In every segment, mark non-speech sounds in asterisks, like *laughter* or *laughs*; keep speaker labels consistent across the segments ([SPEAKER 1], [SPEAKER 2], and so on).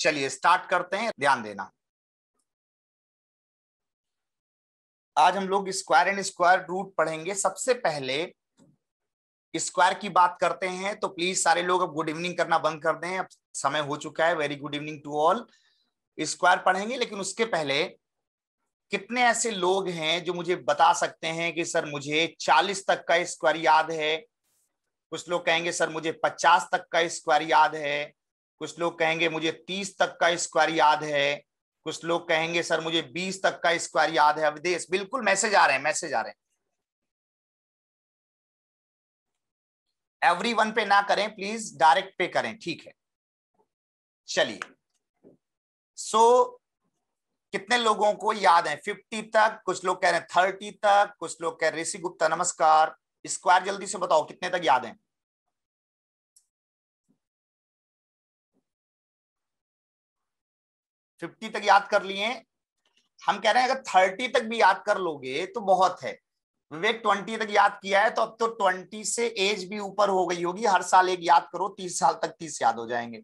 [SPEAKER 1] चलिए स्टार्ट करते हैं ध्यान देना आज हम लोग स्क्वायर एंड स्क्वायर रूट पढ़ेंगे सबसे पहले स्क्वायर की बात करते हैं तो प्लीज सारे लोग अब गुड इवनिंग करना बंद कर दें अब समय हो चुका है very good evening to all square पढ़ेंगे लेकिन उसके पहले कितने ऐसे लोग हैं जो मुझे बता सकते हैं कि सर मुझे 40 तक का स्क्वायर याद है कुछ लोग कहेंगे सर मुझे 50 तक का स्क्वायर याद है कुछ लोग कहेंगे मुझे तीस तक का स्क्वायर याद है कुछ लोग कहेंगे सर मुझे बीस तक का स्क्वायर याद है अवधेश बिल्कुल मैसेज आ रहे हैं मैसेज आ रहे हैं एवरी वन पे ना करें प्लीज डायरेक्ट पे करें ठीक है चलिए सो so, कितने लोगों को याद है फिफ्टी तक कुछ लोग कह रहे हैं थर्टी तक कुछ लोग कह रहे ऋषि गुप्ता नमस्कार स्क्वायर जल्दी से बताओ कितने तक याद है फिफ्टी तक याद कर लिए हम कह रहे हैं अगर थर्टी तक भी याद कर लोगे तो बहुत है विवेक ट्वेंटी तक याद किया है तो अब तो ट्वेंटी से एज भी ऊपर हो गई होगी हर साल एक याद करो तीस साल तक तीस याद हो जाएंगे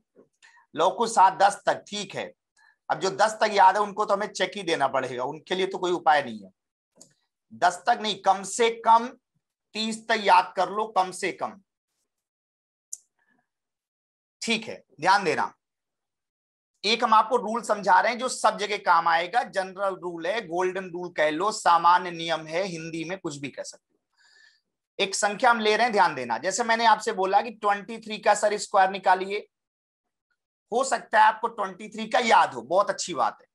[SPEAKER 1] लोग कुछ सात दस तक ठीक है अब जो दस तक याद है उनको तो हमें चेक ही देना पड़ेगा उनके लिए तो कोई उपाय नहीं है दस तक नहीं कम से कम तीस तक याद कर लो कम से कम ठीक है ध्यान देना एक हम आपको रूल समझा रहे हैं जो सब जगह काम आएगा जनरल रूल है गोल्डन रूल कह लो सामान्य नियम है हिंदी में कुछ भी कह सकते हो एक संख्या हम ले रहे हैं ध्यान देना जैसे मैंने आपसे बोला कि 23 का सर स्क्वायर निकालिए हो सकता है आपको 23 का याद हो बहुत अच्छी बात है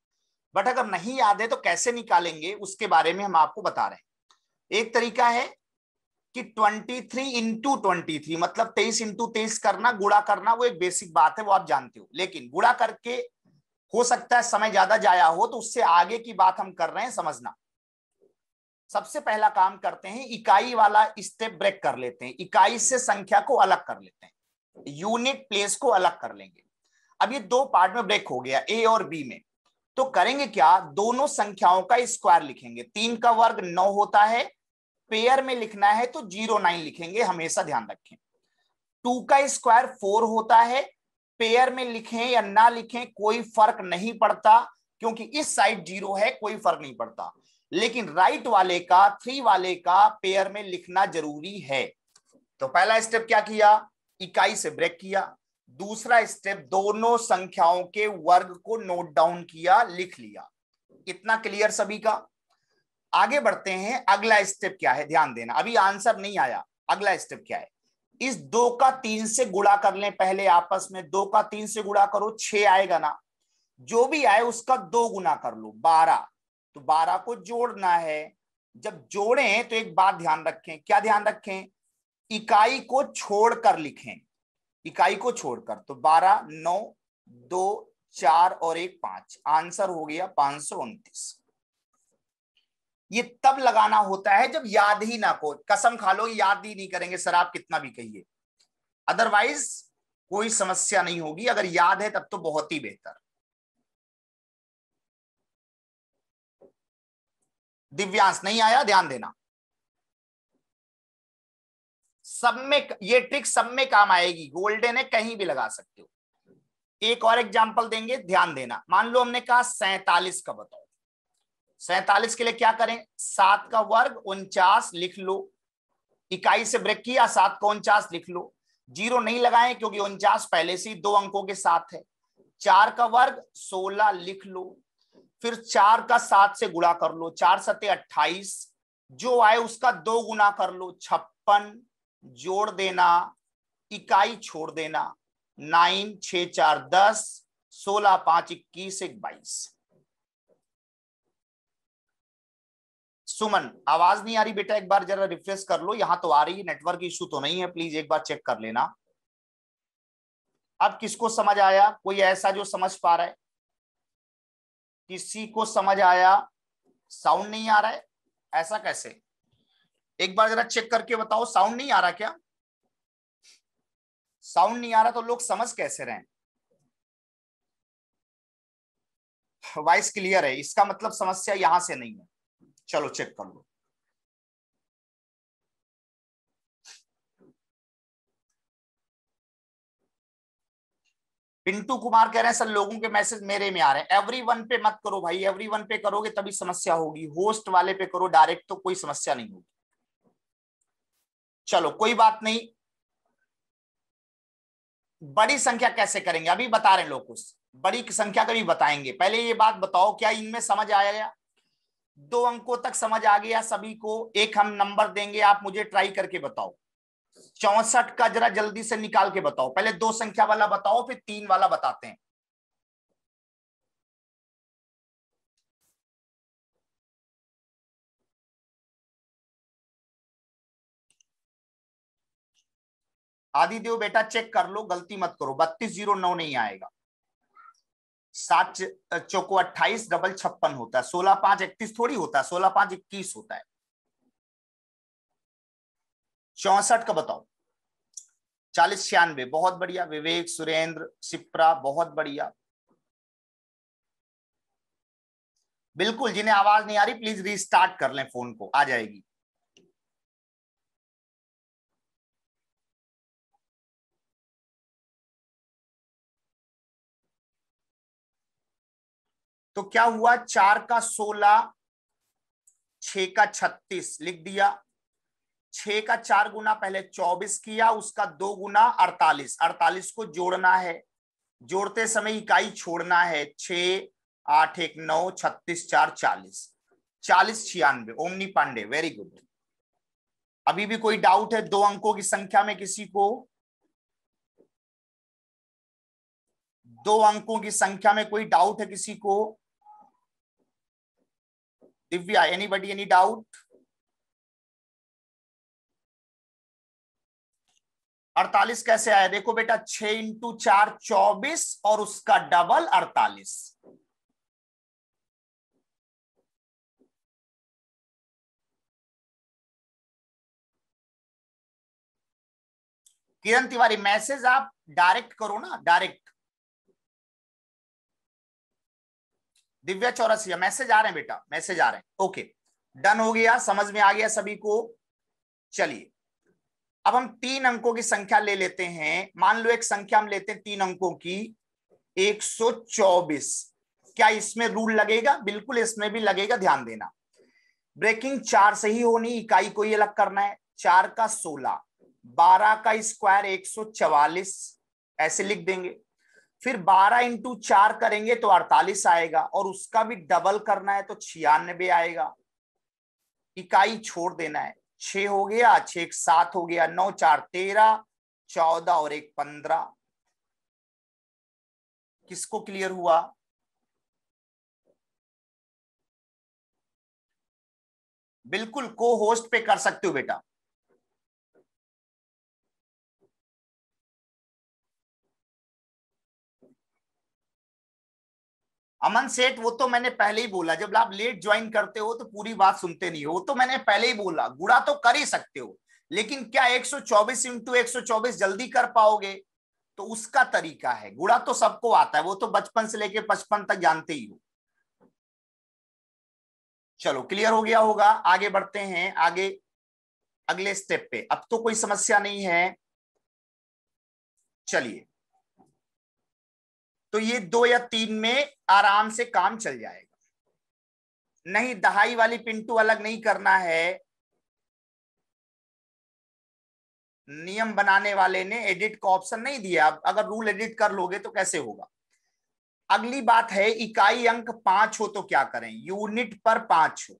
[SPEAKER 1] बट अगर नहीं याद है तो कैसे निकालेंगे उसके बारे में हम आपको बता रहे हैं एक तरीका है कि 23 थ्री इंटू ट्वेंटी मतलब 23 इंटू तेईस करना गुड़ा करना वो एक बेसिक बात है वो आप जानते हो लेकिन गुड़ा करके हो सकता है समय ज्यादा जाया हो तो उससे आगे की बात हम कर रहे हैं समझना सबसे पहला काम करते हैं इकाई वाला स्टेप ब्रेक कर लेते हैं इकाई से संख्या को अलग कर लेते हैं यूनिट प्लेस को अलग कर लेंगे अब ये दो पार्ट में ब्रेक हो गया ए और बी में तो करेंगे क्या दोनों संख्याओं का स्क्वायर लिखेंगे तीन का वर्ग नौ होता है पेयर में लिखना है तो जीरो नाइन लिखेंगे हमेशा ध्यान रखें टू का स्क्वायर फोर होता है पेयर में लिखें या ना लिखें कोई फर्क नहीं पड़ता क्योंकि इस साइड जीरो है कोई फर्क नहीं पड़ता लेकिन राइट वाले का थ्री वाले का पेयर में लिखना जरूरी है तो पहला स्टेप क्या किया इकाई से ब्रेक किया दूसरा स्टेप दोनों संख्याओं के वर्ग को नोट डाउन किया लिख लिया इतना क्लियर सभी का आगे बढ़ते हैं अगला स्टेप क्या है ध्यान देना अभी आंसर नहीं आया अगला स्टेप क्या है इस दो का तीन से गुणा कर लें पहले आपस में दो का तीन से गुणा करो छ आएगा ना जो भी आए उसका दो गुना कर लो बारह तो बारह को जोड़ना है जब जोड़े तो एक बात ध्यान रखें क्या ध्यान रखें इकाई को छोड़कर लिखें इकाई को छोड़कर तो बारह नौ दो चार और एक पांच आंसर हो गया पांच सौ उनतीस ये तब लगाना होता है जब याद ही ना को कसम खा लो याद ही नहीं करेंगे सर आप कितना भी कहिए अदरवाइज कोई समस्या नहीं होगी अगर याद है तब तो बहुत ही बेहतर दिव्यांश नहीं आया ध्यान देना सब में ये ट्रिक सब में काम आएगी गोल्डन है कहीं भी लगा सकते हो एक और एग्जांपल देंगे ध्यान देना मान लो हमने कहा सैतालीस का बताओ सैतालीस के लिए क्या करें सात का वर्ग उनचास लिख लो इकाई से ब्रेक किया सात को उनचास लिख लो जीरो नहीं लगाएं क्योंकि उनचास पहले से ही दो अंकों के साथ है चार का वर्ग सोलह लिख लो फिर चार का सात से गुणा कर लो चार सत्य अट्ठाईस जो आए उसका दो गुना कर लो छप्पन जोड़ देना इकाई छोड़ देना नाइन छ चार दस सोलह पांच इक्कीस एक बाईस सुमन आवाज नहीं आ रही बेटा एक बार जरा रिफ्रेश कर लो यहाँ तो आ रही है नेटवर्क इशू तो नहीं है प्लीज एक बार चेक कर लेना अब किसको समझ आया कोई ऐसा जो समझ पा रहा है किसी को समझ आया साउंड नहीं आ रहा है ऐसा कैसे एक बार जरा चेक करके बताओ साउंड नहीं आ रहा क्या साउंड नहीं आ रहा तो लोग समझ कैसे रहे वॉइस क्लियर है इसका मतलब समस्या यहां से नहीं है चलो चेक कर लो पिंटू कुमार कह रहे हैं सर लोगों के मैसेज मेरे में आ रहे हैं एवरी वन पे मत करो भाई एवरी वन पे करोगे तभी समस्या होगी होस्ट वाले पे करो डायरेक्ट तो कोई समस्या नहीं होगी चलो कोई बात नहीं बड़ी संख्या कैसे करेंगे अभी बता रहे हैं लोग कुछ बड़ी संख्या कभी बताएंगे पहले ये बात बताओ क्या इनमें समझ आया गया दो अंकों तक समझ आ गया सभी को एक हम नंबर देंगे आप मुझे ट्राई करके बताओ चौसठ का जरा जल्दी से निकाल के बताओ पहले दो संख्या वाला बताओ फिर तीन वाला बताते हैं आदि देव बेटा चेक कर लो गलती मत करो बत्तीस जीरो नौ नहीं आएगा सात चौको अट्ठाईस डबल छप्पन होता है सोलह पांच इकतीस थोड़ी होता है सोलह पांच इक्कीस होता है चौसठ का बताओ चालीस छियानवे बहुत बढ़िया विवेक सुरेंद्र सिप्रा बहुत बढ़िया बिल्कुल जिन्हें आवाज नहीं आ रही प्लीज रीस्टार्ट कर लें फोन को आ जाएगी तो क्या हुआ चार का सोलह छ का छत्तीस लिख दिया छ का चार गुना पहले चौबीस किया उसका दो गुना अड़तालीस अड़तालीस को जोड़ना है जोड़ते समय इकाई छोड़ना है छ आठ एक नौ छत्तीस चार चालीस चालीस छियानवे ओमनी पांडे वेरी गुड अभी भी कोई डाउट है दो अंकों की संख्या में किसी को दो अंकों की संख्या में कोई डाउट है किसी को
[SPEAKER 2] Divya, anybody any doubt?
[SPEAKER 1] अड़तालीस कैसे आया देखो बेटा छ इंटू चार चौबीस और उसका डबल अड़तालीस
[SPEAKER 2] किरण तिवारी मैसेज आप डायरेक्ट
[SPEAKER 1] करो ना डायरेक्ट दिव्या चौरसिया मैसेज आ रहे हैं बेटा मैसेज आ रहे हैं ओके डन हो गया समझ में आ गया सभी को चलिए अब हम तीन अंकों की संख्या ले लेते हैं मान लो एक संख्या हम लेते हैं तीन अंकों की 124 क्या इसमें रूल लगेगा बिल्कुल इसमें भी लगेगा ध्यान देना ब्रेकिंग चार से ही होनी इकाई को ही अलग करना है चार का सोलह बारह का स्क्वायर एक सौ चवालीस ऐसे लिख देंगे फिर 12 इंटू चार करेंगे तो 48 आएगा और उसका भी डबल करना है तो छियानबे आएगा इकाई छोड़ देना है छ हो गया छ एक सात हो गया नौ चार तेरह चौदह और एक पंद्रह किसको क्लियर हुआ
[SPEAKER 2] बिल्कुल को होस्ट पे कर सकते हो बेटा
[SPEAKER 1] अमन सेठ वो तो मैंने पहले ही बोला जब आप लेट ज्वाइन करते हो तो पूरी बात सुनते नहीं हो वो तो मैंने पहले ही बोला गुड़ा तो कर ही सकते हो लेकिन क्या 124 इंटू 124 जल्दी कर पाओगे तो उसका तरीका है गुड़ा तो सबको आता है वो तो बचपन से लेके पचपन तक जानते ही हो चलो क्लियर हो गया होगा आगे बढ़ते हैं आगे अगले स्टेप पे अब तो कोई समस्या नहीं है चलिए तो ये दो या तीन में आराम से काम चल जाएगा नहीं दहाई वाली पिंटू अलग नहीं करना है नियम बनाने वाले ने एडिट का ऑप्शन नहीं दिया अगर रूल एडिट कर लोगे तो कैसे होगा अगली बात है इकाई अंक पांच हो तो क्या करें यूनिट पर पांच हो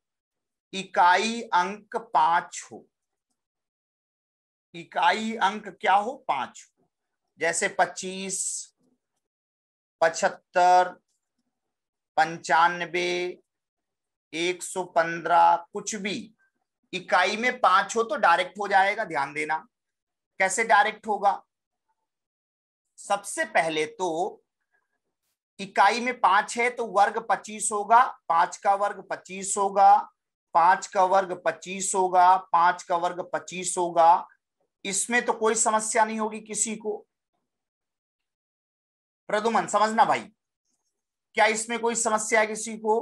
[SPEAKER 1] इकाई अंक पांच हो इकाई अंक क्या हो पांच हो जैसे पच्चीस पचहत्तर पंचानबे एक सौ पंद्रह कुछ भी इकाई में पांच हो तो डायरेक्ट हो जाएगा ध्यान देना कैसे डायरेक्ट होगा सबसे पहले तो इकाई में पांच है तो वर्ग पच्चीस होगा पांच का वर्ग पच्चीस होगा पांच का वर्ग पच्चीस होगा पांच का वर्ग पच्चीस होगा इसमें तो कोई समस्या नहीं होगी किसी को प्रदुमन समझना भाई क्या इसमें कोई समस्या है किसी को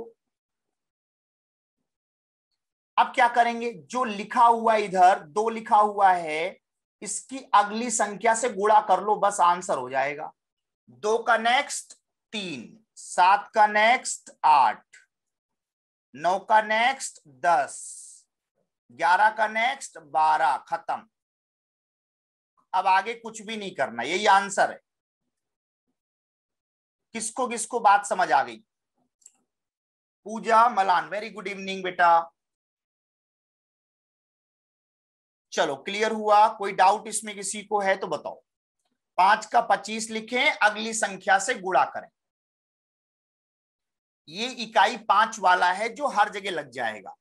[SPEAKER 1] अब क्या करेंगे जो लिखा हुआ इधर दो लिखा हुआ है इसकी अगली संख्या से गुणा कर लो बस आंसर हो जाएगा दो का नेक्स्ट तीन सात का नेक्स्ट आठ नौ का नेक्स्ट दस ग्यारह का नेक्स्ट बारह खत्म अब आगे कुछ भी नहीं करना यही आंसर है किसको किसको बात समझ आ गई Pooja Malan very good evening बेटा चलो क्लियर हुआ कोई डाउट इसमें किसी को है तो बताओ पांच का पच्चीस लिखें अगली संख्या से गुणा करें ये इकाई पांच वाला है जो हर जगह लग जाएगा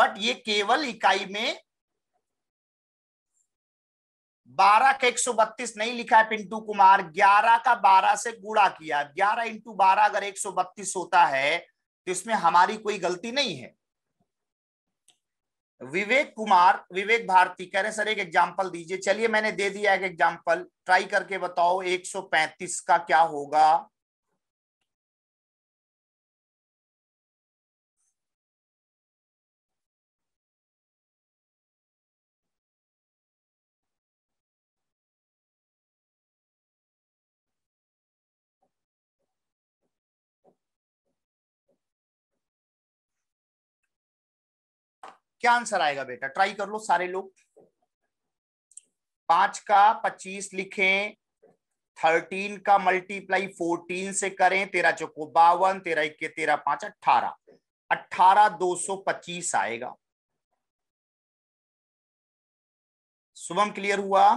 [SPEAKER 1] बट ये केवल इकाई में बारह का एक सौ बत्तीस नहीं लिखा है पिंटू कुमार ग्यारह का बारह से गुड़ा किया ग्यारह इंटू बारह अगर एक सौ बत्तीस होता है तो इसमें हमारी कोई गलती नहीं है विवेक कुमार विवेक भारती कह रहे सर एक एग्जाम्पल दीजिए चलिए मैंने दे दिया एक एग्जाम्पल ट्राई करके बताओ 135 का क्या होगा
[SPEAKER 2] क्या आंसर आएगा
[SPEAKER 1] बेटा ट्राई कर लो सारे लोग पांच का पच्चीस लिखें थर्टीन का मल्टीप्लाई फोर्टीन से करें तेरह चौको बावन तेरह इक्के तेरह पांच अट्ठारह अट्ठारह दो सौ पच्चीस आएगा शुभम क्लियर हुआ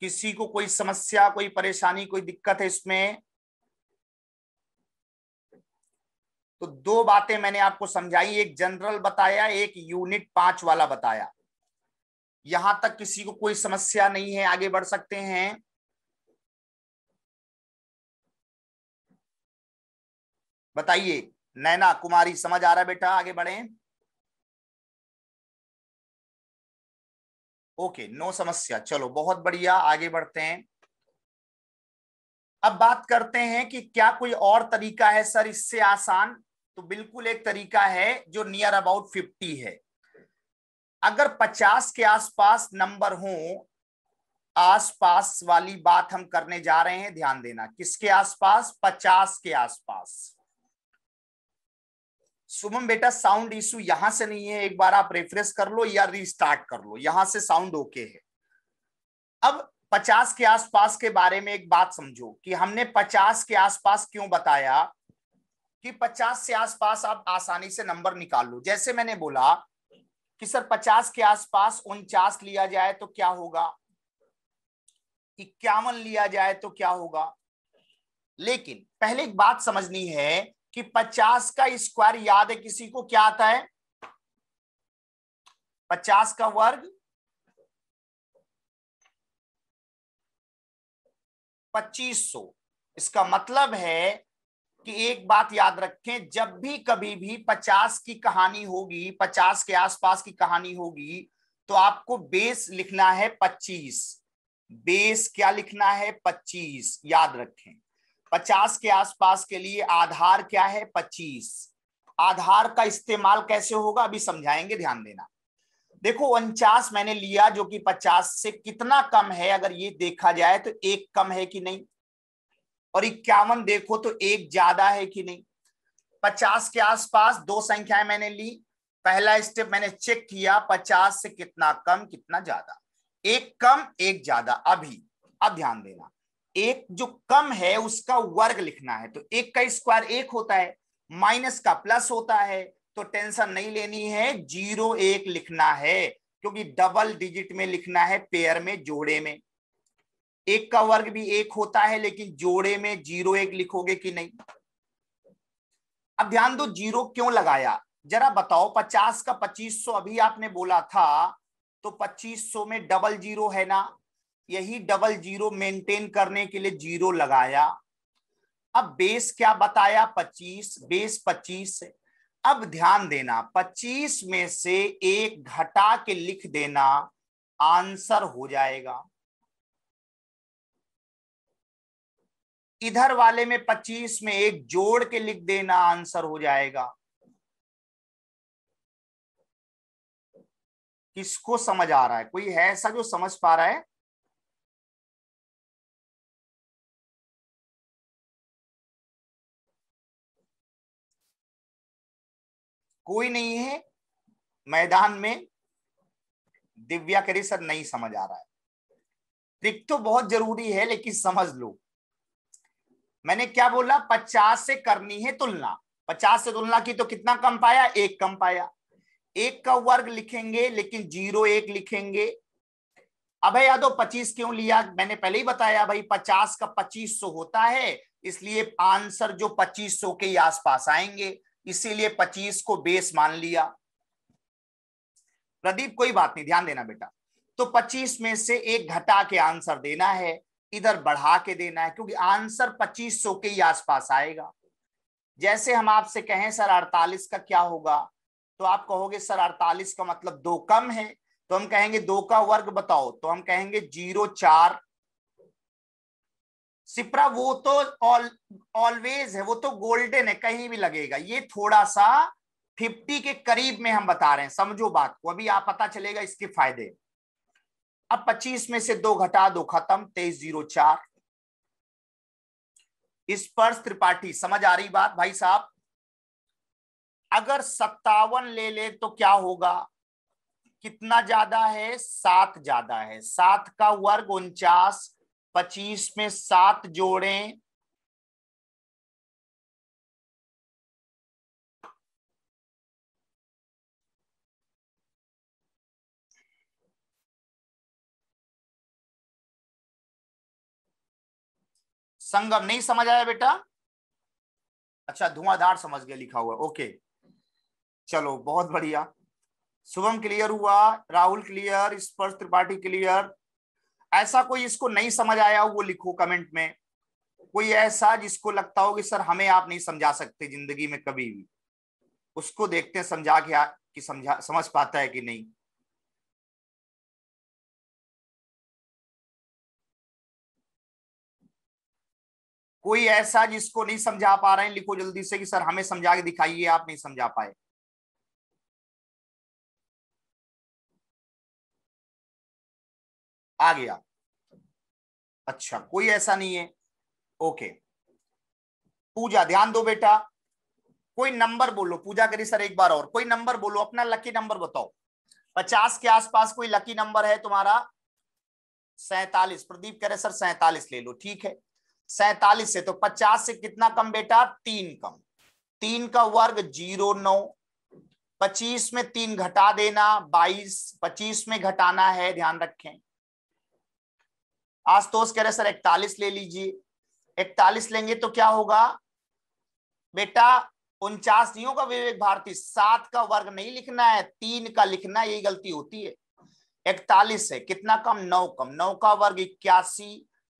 [SPEAKER 1] किसी को कोई समस्या कोई परेशानी कोई दिक्कत है इसमें तो दो बातें मैंने आपको समझाई एक जनरल बताया एक यूनिट पांच वाला बताया यहां तक किसी को कोई समस्या नहीं है आगे बढ़ सकते हैं बताइए नैना कुमारी समझ आ रहा
[SPEAKER 2] बेटा आगे बढ़े
[SPEAKER 1] ओके नो समस्या चलो बहुत बढ़िया आगे बढ़ते हैं अब बात करते हैं कि क्या कोई और तरीका है सर इससे आसान तो बिल्कुल एक तरीका है जो नियर अबाउट फिफ्टी है अगर पचास के आसपास नंबर हो आसपास वाली बात हम करने जा रहे हैं ध्यान देना किसके आसपास पचास के आसपास सुमन बेटा साउंड इशू यहां से नहीं है एक बार आप रिफ्रेश कर लो या रीस्टार्ट कर लो यहां से साउंड ओके है अब पचास के आसपास के बारे में एक बात समझो कि हमने पचास के आसपास क्यों बताया कि 50 से आसपास आप आसानी से नंबर निकाल लो जैसे मैंने बोला कि सर 50 के आसपास उनचास लिया जाए तो क्या होगा इक्यावन लिया जाए तो क्या होगा लेकिन पहले एक बात समझनी है कि 50 का स्क्वायर याद है किसी को क्या आता है 50 का वर्ग 2500 इसका मतलब है कि एक बात याद रखें जब भी कभी भी पचास की कहानी होगी पचास के आसपास की कहानी होगी तो आपको बेस लिखना है पच्चीस बेस क्या लिखना है पच्चीस याद रखें पचास के आसपास के लिए आधार क्या है पच्चीस आधार का इस्तेमाल कैसे होगा अभी समझाएंगे ध्यान देना देखो उनचास मैंने लिया जो कि पचास से कितना कम है अगर ये देखा जाए तो एक कम है कि नहीं और इक्यावन देखो तो एक ज्यादा है कि नहीं पचास के आसपास दो संख्याएं मैंने ली पहला स्टेप मैंने चेक किया पचास से कितना कम कितना ज्यादा एक कम एक ज्यादा अभी अब ध्यान देना एक जो कम है उसका वर्ग लिखना है तो एक का स्क्वायर एक होता है माइनस का प्लस होता है तो टेंशन नहीं लेनी है जीरो एक लिखना है क्योंकि डबल डिजिट में लिखना है पेयर में जोड़े में एक का वर्ग भी एक होता है लेकिन जोड़े में जीरो एक लिखोगे कि नहीं अब ध्यान दो जीरो क्यों लगाया जरा बताओ पचास का पच्चीस सौ अभी आपने बोला था तो पच्चीस सौ में डबल जीरो है ना यही डबल जीरो मेंटेन करने के लिए जीरो लगाया अब बेस क्या बताया पच्चीस बेस पच्चीस है अब ध्यान देना पच्चीस में से एक घटा के लिख देना आंसर हो जाएगा इधर वाले में 25 में एक जोड़ के लिख देना आंसर हो जाएगा किसको समझ आ रहा है कोई है ऐसा
[SPEAKER 2] जो समझ पा रहा है
[SPEAKER 1] कोई नहीं है मैदान में दिव्या करी सर नहीं समझ आ रहा है ट्रिक तो बहुत जरूरी है लेकिन समझ लो मैंने क्या बोला पचास से करनी है तुलना पचास से तुलना की तो कितना कम पाया एक कम पाया एक का वर्ग लिखेंगे लेकिन जीरो एक लिखेंगे अभय यादव पच्चीस क्यों लिया मैंने पहले ही बताया भाई पचास का पच्चीस सौ होता है इसलिए आंसर जो पच्चीस सौ के आसपास आएंगे इसीलिए पच्चीस को बेस मान लिया प्रदीप कोई बात नहीं ध्यान देना बेटा तो पच्चीस में से एक घटा के आंसर देना है इधर बढ़ा के देना है क्योंकि आंसर 2500 के ही आसपास आएगा जैसे हम आपसे कहें सर 48 का क्या होगा तो आप कहोगे सर 48 का मतलब दो कम है तो हम कहेंगे दो का वर्ग बताओ तो हम कहेंगे जीरो चार सिप्रा वो तो ऑलवेज है वो तो गोल्डन है कहीं भी लगेगा ये थोड़ा सा फिफ्टी के करीब में हम बता रहे हैं समझो बात को अभी आप पता चलेगा इसके फायदे अब 25 में से दो घटा दो खत्म तेईस जीरो चार स्पर्श त्रिपाठी समझ आ रही बात भाई साहब अगर सत्तावन ले ले तो क्या होगा कितना ज्यादा है सात ज्यादा है सात का वर्ग उनचास पच्चीस में सात जोड़ें संगम नहीं समझ आया बेटा अच्छा धुआंधार समझ गया लिखा हुआ ओके चलो बहुत बढ़िया शुभम क्लियर हुआ राहुल क्लियर स्पर्श त्रिपाठी क्लियर ऐसा कोई इसको नहीं समझ आया हो वो लिखो कमेंट में कोई ऐसा जिसको लगता हो कि सर हमें आप नहीं समझा सकते जिंदगी में कभी भी उसको देखते हैं समझा के कि समझा समझ पाता है कि नहीं कोई ऐसा जिसको नहीं समझा पा रहे हैं लिखो जल्दी से कि सर हमें समझा के दिखाइए आप नहीं समझा पाए आ गया अच्छा कोई ऐसा नहीं है ओके पूजा ध्यान दो बेटा कोई नंबर बोलो पूजा करी सर एक बार और कोई नंबर बोलो अपना लकी नंबर बताओ पचास के आसपास कोई लकी नंबर है तुम्हारा सैतालीस प्रदीप कह रहे सर सैतालीस ले लो ठीक है सैतालीस से तो पचास से कितना कम बेटा तीन कम तीन का वर्ग जीरो नौ पच्चीस में तीन घटा देना बाईस पच्चीस में घटाना है ध्यान रखें आशुतोष कह रहे सर इकतालीस ले लीजिए इकतालीस लेंगे तो क्या होगा बेटा उनचास नहीं होगा विवेक भारती सात का वर्ग नहीं लिखना है तीन का लिखना यही गलती होती है इकतालीस है कितना कम नौ कम नौ का वर्ग इक्यासी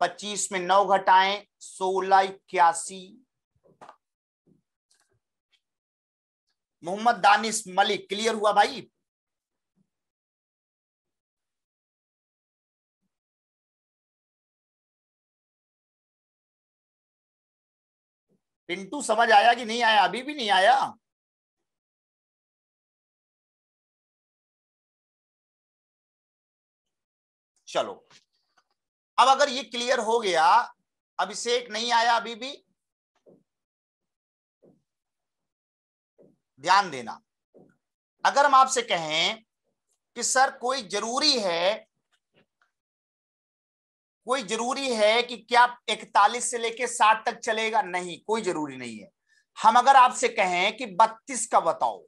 [SPEAKER 1] पच्चीस में नौ घटाएं सोलह इक्यासी मोहम्मद
[SPEAKER 2] दानिश मलिक क्लियर हुआ भाई पिंटू समझ आया कि नहीं आया अभी भी नहीं आया
[SPEAKER 1] चलो अब अगर ये क्लियर हो गया अभिषेक नहीं आया अभी भी ध्यान देना अगर हम आपसे कहें कि सर कोई जरूरी है कोई जरूरी है कि क्या 41 से लेके 60 तक चलेगा नहीं कोई जरूरी नहीं है हम अगर आपसे कहें कि 32 का बताओ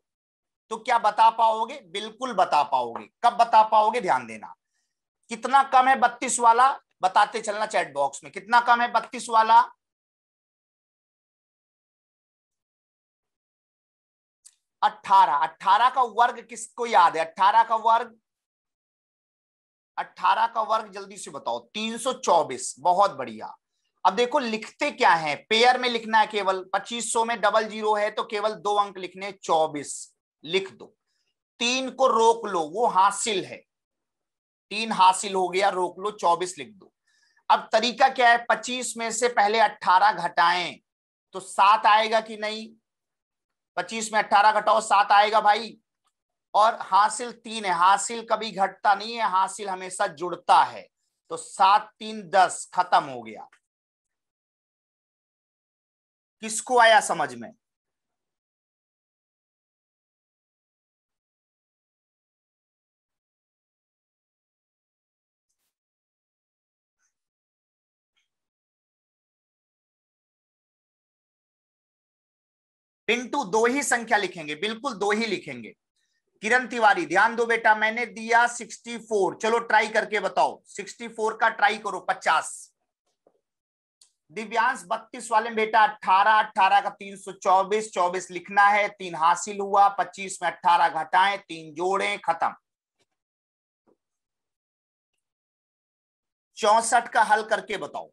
[SPEAKER 1] तो क्या बता पाओगे बिल्कुल बता पाओगे कब बता पाओगे ध्यान देना कितना कम है 32 वाला बताते चलना चैट बॉक्स में कितना कम है बत्तीस वाला अट्ठारह अट्ठारह का वर्ग किसको याद है अट्ठारह का वर्ग अट्ठारह का वर्ग जल्दी से बताओ तीन सौ चौबीस बहुत बढ़िया अब देखो लिखते क्या है पेयर में लिखना है केवल पच्चीस सौ में डबल जीरो है तो केवल दो अंक लिखने चौबीस लिख दो तीन को रोक लो वो हासिल है तीन हासिल हो गया रोक लो चौबीस लिख दो अब तरीका क्या है पच्चीस में से पहले अट्ठारह घटाएं तो सात आएगा कि नहीं पच्चीस में अट्ठारह घटाओ सात आएगा भाई और हासिल तीन है हासिल कभी घटता नहीं है हासिल हमेशा जुड़ता है तो सात तीन दस खत्म हो गया
[SPEAKER 2] किसको आया समझ में
[SPEAKER 1] पिंटू दो ही संख्या लिखेंगे बिल्कुल दो ही लिखेंगे किरण तिवारी ध्यान दो बेटा मैंने दिया 64 चलो ट्राई करके बताओ 64 का ट्राई करो 50 दिव्यांश बत्तीस वाले बेटा 18 18 का 324 24 लिखना है तीन हासिल हुआ 25 में 18 घटाएं तीन जोड़ें खत्म
[SPEAKER 2] चौसठ का हल करके बताओ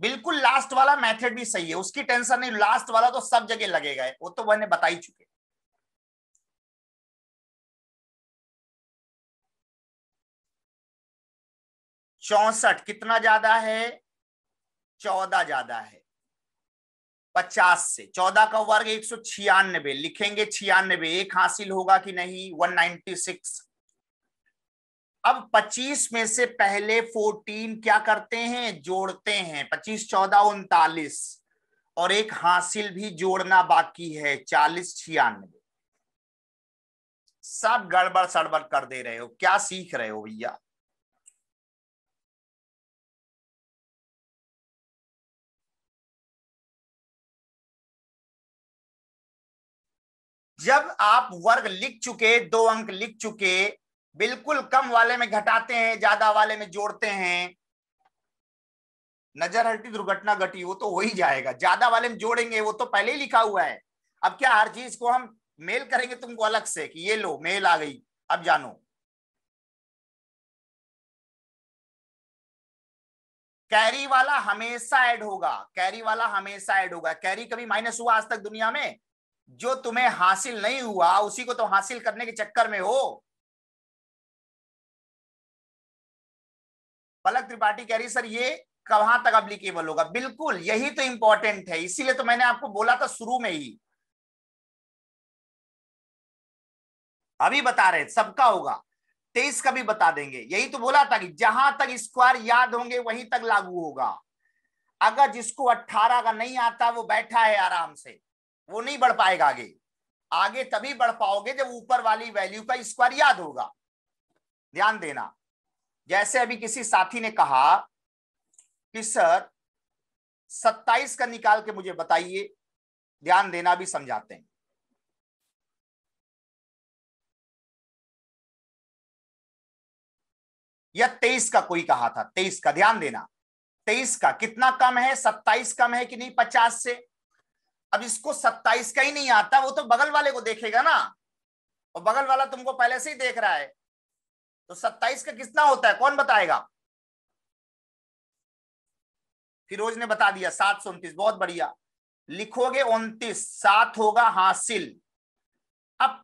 [SPEAKER 2] बिल्कुल लास्ट वाला मेथड भी सही है उसकी टेंशन नहीं लास्ट वाला तो सब जगह लगेगा वो तो मैंने बता ही चुके
[SPEAKER 1] चौसठ कितना ज्यादा है चौदह ज्यादा है पचास से चौदह का वर्ग एक सौ छियानबे लिखेंगे छियानबे एक हासिल होगा कि नहीं वन नाइनटी सिक्स अब 25 में से पहले 14 क्या करते हैं जोड़ते हैं 25 चौदह उनतालीस और एक हासिल भी जोड़ना बाकी है चालीस छियानवे सब गड़बड़ सड़बड़ कर दे रहे हो क्या सीख रहे हो भैया जब आप वर्ग लिख चुके दो अंक लिख चुके बिल्कुल कम वाले में घटाते हैं ज्यादा वाले में जोड़ते हैं नजर हटी दुर्घटना घटी वो तो हो ही जाएगा ज्यादा वाले में जोड़ेंगे वो तो पहले ही लिखा हुआ है अब क्या हर चीज को हम मेल करेंगे तुमको अलग से कि ये लो मेल आ गई अब जानो कैरी वाला हमेशा ऐड होगा कैरी वाला हमेशा ऐड होगा कैरी कभी माइनस हुआ आज तक दुनिया में जो तुम्हें हासिल नहीं हुआ उसी को तो हासिल करने के चक्कर में हो पलक त्रिपाठी कह रही सर ये कहां तक अप्लीकेबल होगा बिल्कुल यही तो इंपॉर्टेंट है इसीलिए तो मैंने आपको बोला था शुरू में ही अभी बता रहे सबका होगा तेईस का भी बता देंगे यही तो बोला था कि जहां तक स्क्वायर याद होंगे वहीं तक लागू होगा अगर जिसको अट्ठारह का नहीं आता वो बैठा है आराम से वो नहीं बढ़ पाएगा आगे आगे तभी बढ़ पाओगे जब ऊपर वाली वैल्यू का स्क्वायर याद होगा ध्यान देना जैसे अभी किसी साथी ने कहा कि सर 27 का निकाल के मुझे बताइए ध्यान देना भी समझाते हैं या तेईस का कोई कहा था तेईस का ध्यान देना तेईस का कितना कम है सत्ताईस कम है कि नहीं पचास से अब इसको सत्ताईस का ही नहीं आता वो तो बगल वाले को देखेगा ना और बगल वाला तुमको पहले से ही देख रहा है तो सत्ताईस का कितना होता है कौन बताएगा फिरोज ने बता दिया सात सौ उनतीस बहुत बढ़िया लिखोगे उनतीस सात होगा हासिल अब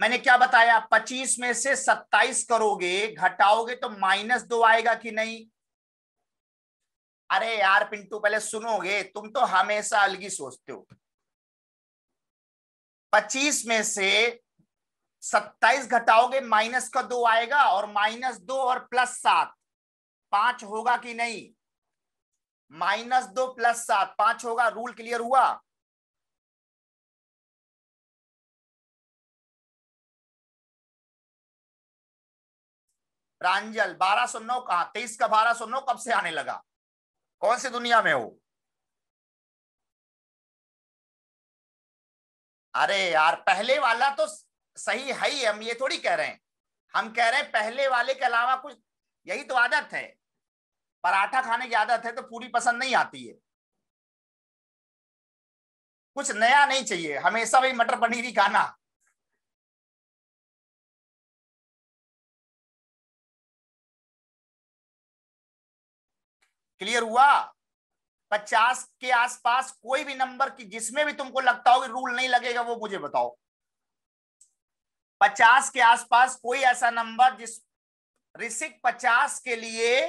[SPEAKER 1] मैंने क्या बताया पच्चीस में से सत्ताईस करोगे घटाओगे तो माइनस दो आएगा कि नहीं अरे यार पिंटू पहले सुनोगे तुम तो हमेशा अलग ही सोचते हो पच्चीस में से सत्ताईस घटाओगे माइनस का दो आएगा और माइनस दो और प्लस सात पांच होगा कि नहीं माइनस दो प्लस सात पांच होगा रूल क्लियर हुआ
[SPEAKER 2] प्रांजल बारह सौ नौ कहा तेईस का बारह सौ नौ कब से आने लगा कौन सी दुनिया में हो
[SPEAKER 1] अरे यार पहले वाला तो सही है ही हम ये थोड़ी कह रहे हैं हम कह रहे हैं पहले वाले के अलावा कुछ यही तो आदत है पराठा खाने की आदत है तो पूरी पसंद नहीं आती है कुछ नया नहीं चाहिए हमेशा भाई मटर पनीर ही खाना क्लियर हुआ पचास के आसपास कोई भी नंबर की जिसमें भी तुमको लगता हो कि रूल नहीं लगेगा वो मुझे बताओ पचास के आसपास कोई ऐसा नंबर जिस ऋषिक पचास के लिए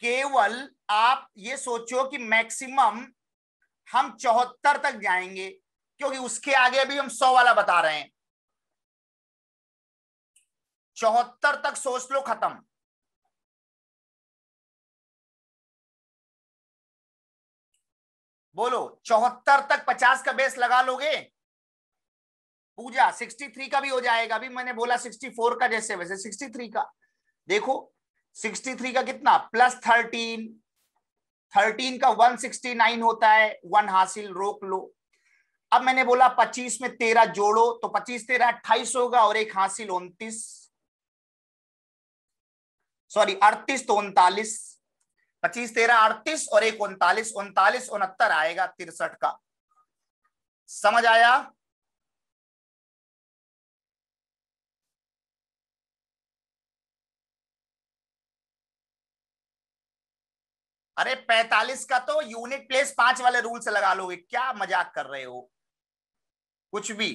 [SPEAKER 1] केवल आप ये सोचो कि मैक्सिमम हम चौहत्तर तक जाएंगे क्योंकि उसके आगे भी हम सौ वाला बता रहे हैं चौहत्तर तक सोच लो खत्म बोलो चौहत्तर तक पचास का बेस लगा लोगे पूजा 63 का भी हो जाएगा अभी मैंने बोला 64 का जैसे वैसे 63 का देखो 63 का कितना प्लस 13 13 का 169 होता है वन हासिल रोक लो अब मैंने बोला 25 में 13 जोड़ो तो 25 13 अट्ठाईस होगा और एक हासिल उनतीस सॉरी अड़तीस तो उनतालीस पच्चीस तेरह अड़तीस और एक उनतालीस उनतालीस उनहत्तर आएगा तिरसठ का समझ आया अरे पैतालीस का तो यूनिट प्लेस पांच वाले रूल से लगा लोगे क्या मजाक कर रहे हो कुछ भी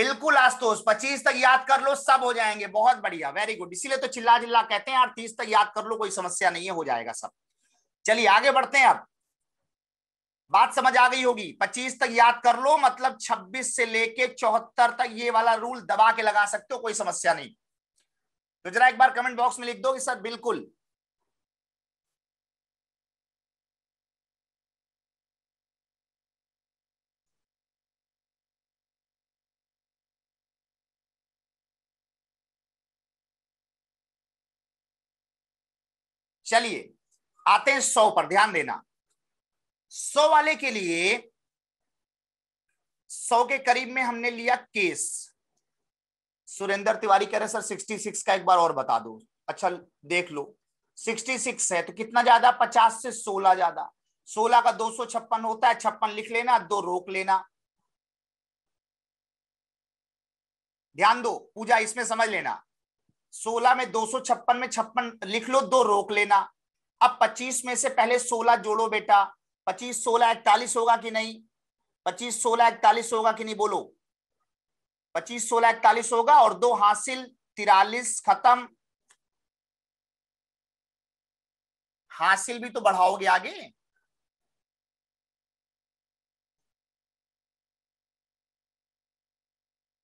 [SPEAKER 1] बिल्कुल आस्तोष पच्चीस तक याद कर लो सब हो जाएंगे बहुत बढ़िया वेरी गुड इसीलिए तो चिल्ला चिल्ला कहते हैं यार तीस तक याद कर लो कोई समस्या नहीं है हो जाएगा सब चलिए आगे बढ़ते हैं अब बात समझ आ गई होगी पच्चीस तक याद कर लो मतलब छब्बीस से लेके चौहत्तर तक ये वाला रूल दबा के लगा सकते हो कोई समस्या नहीं तो जरा एक बार कमेंट बॉक्स में लिख दो कि सर बिल्कुल चलिए आते हैं सौ पर ध्यान देना सौ वाले के लिए सौ के करीब में हमने लिया केस सुरेंद्र तिवारी कह रहे सर सिक्सटी सिक्स का एक बार और बता दो अच्छा देख लो सिक्सटी सिक्स है तो कितना ज्यादा पचास से सोलह ज्यादा सोलह का दो सौ छप्पन होता है छप्पन लिख लेना दो रोक लेना ध्यान दो पूजा इसमें समझ लेना सोलह में दो सौ छप्पन में छप्पन लिख लो दो रोक लेना अब पच्चीस में से पहले सोलह जोड़ो बेटा पच्चीस सोलह इकतालीस होगा कि नहीं पच्चीस सोलह इकतालीस होगा कि नहीं बोलो पच्चीस सोलह इकतालीस होगा और दो हासिल तिरालीस खत्म हासिल भी तो बढ़ाओगे आगे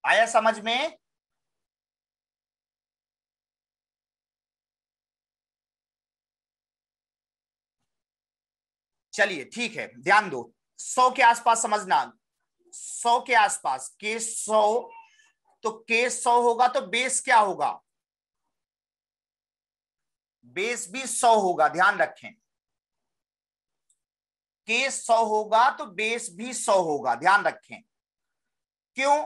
[SPEAKER 1] आया समझ में चलिए ठीक है ध्यान दो सौ के आसपास समझना सौ के आसपास के सौ तो के सौ होगा तो बेस क्या होगा बेस भी सौ होगा ध्यान रखें के सौ होगा तो बेस भी सौ होगा ध्यान रखें क्यों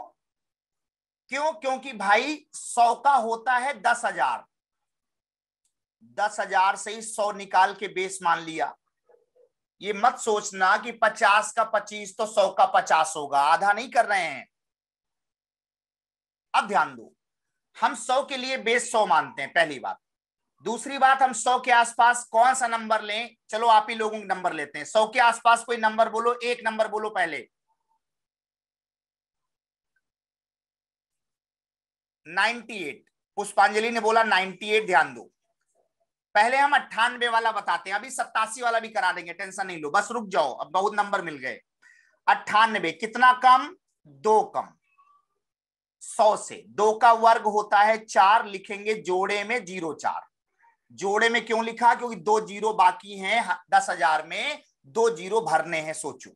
[SPEAKER 1] क्यों क्योंकि भाई सौ का होता है दस हजार दस हजार से ही सौ निकाल के बेस मान लिया ये मत सोचना कि पचास का पच्चीस तो सौ का पचास होगा आधा नहीं कर रहे हैं अब ध्यान दो हम सौ के लिए बेस सौ मानते हैं पहली बात दूसरी बात हम सौ के आसपास कौन सा नंबर लें चलो आप ही लोगों के नंबर लेते हैं सौ के आसपास कोई नंबर बोलो एक नंबर बोलो पहले नाइन्टी एट पुष्पांजलि ने बोला नाइन्टी एट ध्यान दो पहले हम अट्ठानवे वाला बताते हैं अभी सत्तासी वाला भी करा देंगे टेंशन नहीं लो बस रुक जाओ अब बहुत नंबर मिल गए अट्ठानबे कितना कम दो कम सौ से दो का वर्ग होता है चार लिखेंगे जोड़े में जीरो चार जोड़े में क्यों लिखा क्योंकि दो जीरो बाकी हैं दस हजार में दो जीरो भरने हैं सोचो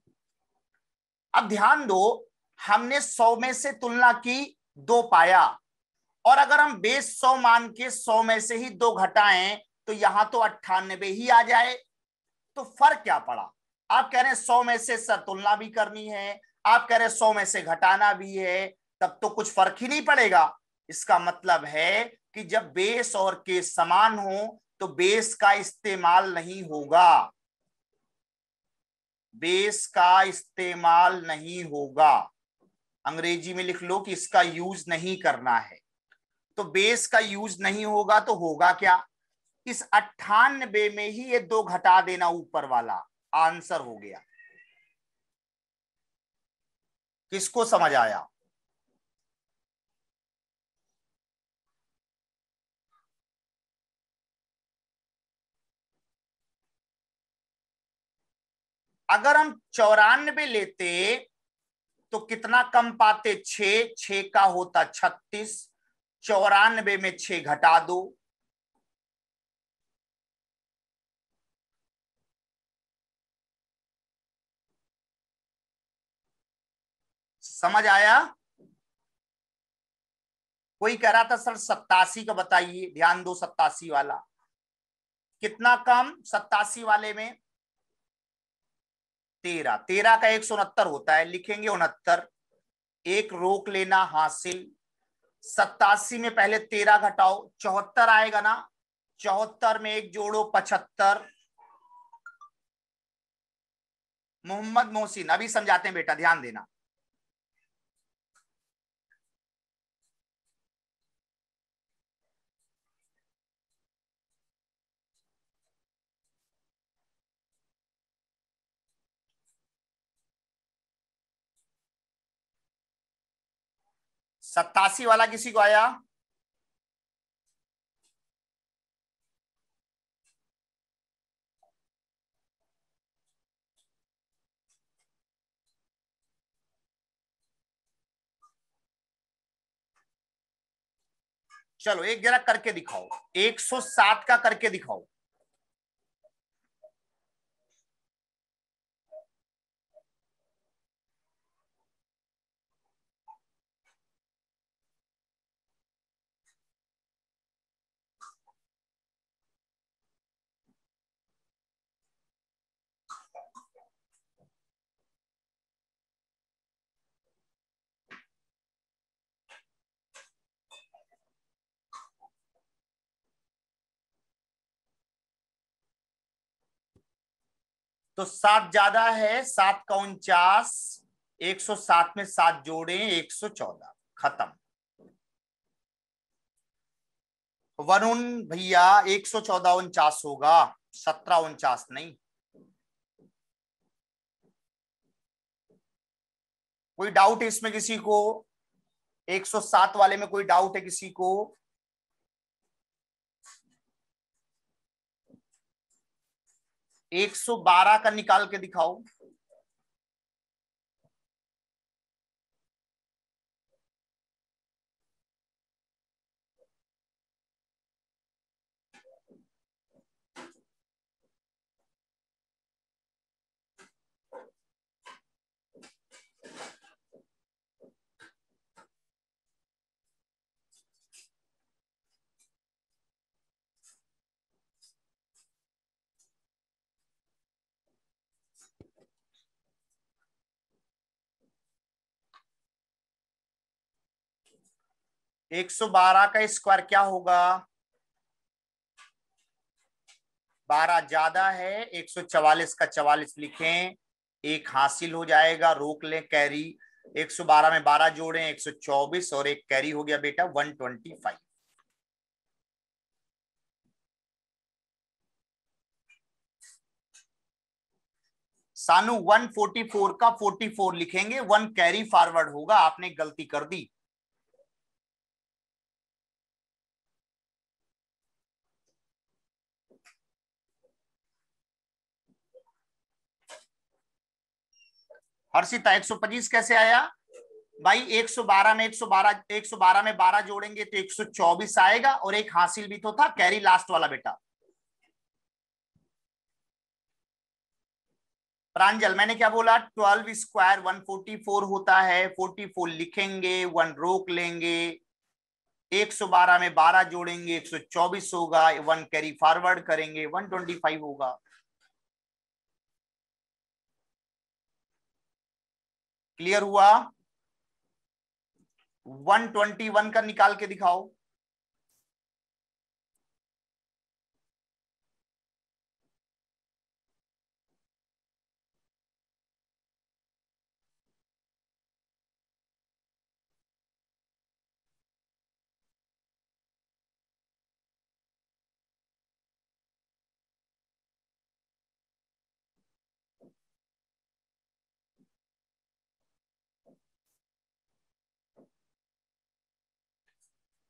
[SPEAKER 1] अब ध्यान दो हमने सौ में से तुलना की दो पाया और अगर हम बेस सौ मान के सौ में से ही दो घटाएं तो यहां तो अट्ठानबे ही आ जाए तो फर्क क्या पड़ा आप कह रहे हैं सौ में से सर तुलना भी करनी है आप कह रहे हैं सौ में से घटाना भी है तब तो कुछ फर्क ही नहीं पड़ेगा इसका मतलब है कि जब बेस और केस समान हो तो बेस का इस्तेमाल नहीं होगा बेस का इस्तेमाल नहीं होगा अंग्रेजी में लिख लो कि इसका यूज नहीं करना है तो बेस का यूज नहीं होगा तो होगा क्या इस अट्ठानबे में ही ये दो घटा देना ऊपर वाला आंसर हो गया किसको समझ आया अगर हम चौरानबे लेते तो कितना कम पाते छ छ का होता छत्तीस चौरानबे में छ घटा दो समझ आया कोई कह रहा था सर सत्तासी का बताइए ध्यान दो सत्तासी वाला कितना कम सत्तासी वाले में तेरह तेरह का एक सौ उनहत्तर होता है लिखेंगे उनहत्तर एक रोक लेना हासिल सत्तासी में पहले तेरह घटाओ चौहत्तर आएगा ना चौहत्तर में एक जोड़ो पचहत्तर मोहम्मद मोहसिन अभी समझाते हैं बेटा ध्यान देना सत्तासी वाला किसी को आया चलो एक जरा करके दिखाओ 107 का करके दिखाओ तो सात ज्यादा है सात का उनचास एक सौ सात में सात जोड़े एक सौ चौदह खत्म वरुण भैया एक सौ चौदह उनचास होगा सत्रह उनचास नहीं कोई डाउट है इसमें किसी को 107 वाले में कोई डाउट है किसी को 112 का निकाल के दिखाओ 112 का स्क्वायर क्या होगा 12 ज्यादा है 144 का 44 लिखें एक हासिल हो जाएगा रोक लें कैरी 112 में 12 जोड़े 124 और एक कैरी हो गया बेटा 125 सानू 144 का 44 लिखेंगे वन कैरी फॉरवर्ड होगा आपने गलती कर दी हर्षिता एक कैसे आया भाई 112 में 112 112 में 12 जोड़ेंगे तो 124 आएगा और एक हासिल भी तो था कैरी लास्ट वाला बेटा प्रांजल मैंने क्या बोला twelve square one forty four होता है फोर्टी फोर लिखेंगे वन रोक लेंगे एक सौ बारह में बारह जोड़ेंगे एक सौ चौबीस होगा वन कैरी फॉरवर्ड करेंगे वन ट्वेंटी फाइव होगा क्लियर हुआ 121 का निकाल के दिखाओ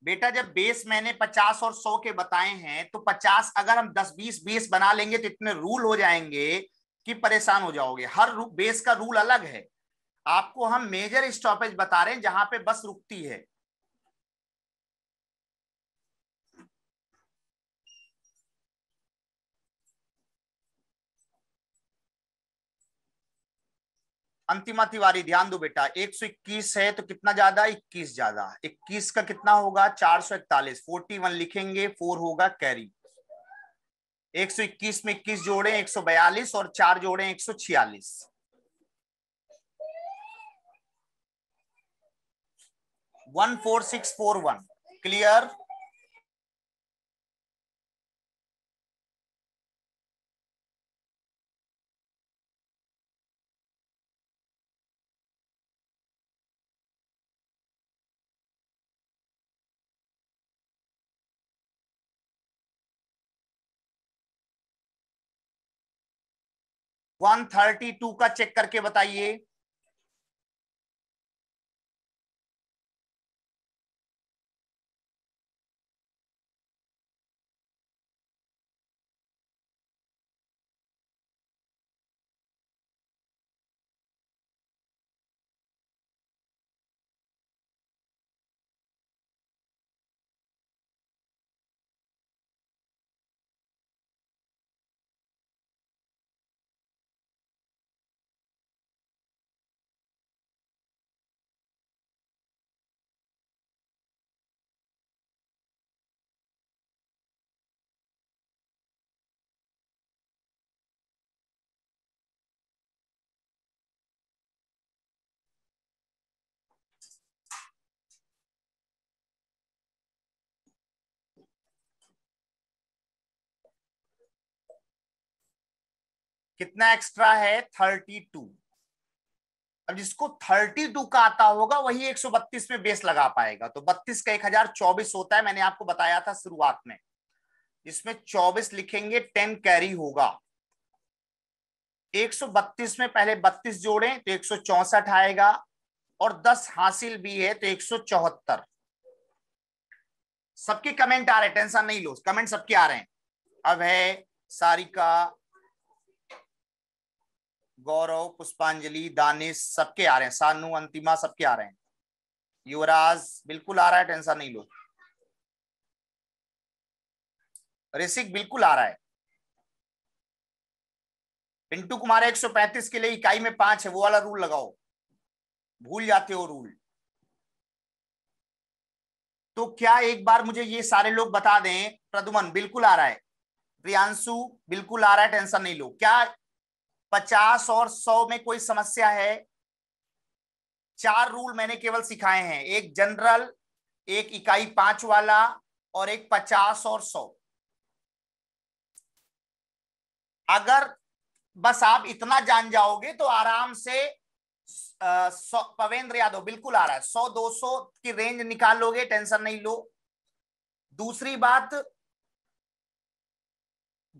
[SPEAKER 1] बेटा जब बेस मैंने 50 और 100 के बताए हैं तो 50 अगर हम 10 20 बेस बना लेंगे तो इतने रूल हो जाएंगे कि परेशान हो जाओगे हर बेस का रूल अलग है आपको हम मेजर स्टॉपेज बता रहे हैं जहां पे बस रुकती है अंतिमा तिवारी ध्यान दो बेटा 121 है तो कितना ज्यादा 21 ज्यादा 21 का कितना होगा 441 41 लिखेंगे फोर होगा कैरी 121 में 21 जोड़े 142 और चार जोड़े 146 14641 क्लियर 132 का चेक करके बताइए कितना एक्स्ट्रा है थर्टी टू अब जिसको थर्टी टू का आता होगा वही एक सौ बत्तीस में बेस लगा पाएगा तो बत्तीस का एक हजार चौबीस होता है मैंने आपको बताया था शुरुआत में इसमें चौबीस लिखेंगे टेन कैरी होगा बत्तीस में पहले बत्तीस जोड़े तो एक सौ चौसठ आएगा और दस हासिल भी है तो एक सौ चौहत्तर सबके कमेंट आ रहे टेंशन नहीं लो कमेंट सबके आ रहे हैं अब है सारिका गौरव पुष्पांजलि दानिश सबके आ रहे हैं सानू अंतिमा सबके आ रहे हैं युवराज बिल्कुल आ रहा है टेंशन नहीं लो ऋषिक बिल्कुल आ रहा है पिंटू कुमार 135 के लिए इकाई में पांच है वो वाला रूल लगाओ भूल जाते हो रूल तो क्या एक बार मुझे ये सारे लोग बता दें प्रदुमन बिल्कुल आ रहा है प्रियांशु बिल्कुल आ रहा है टेंशन नहीं लो क्या पचास और सौ में कोई समस्या है चार रूल मैंने केवल सिखाए हैं एक जनरल एक इकाई पांच वाला और एक पचास और सौ अगर बस आप इतना जान जाओगे तो आराम से पवेंद्र यादव बिल्कुल आ रहा है सौ दो सौ की रेंज निकाल लोगे टेंशन नहीं लो दूसरी बात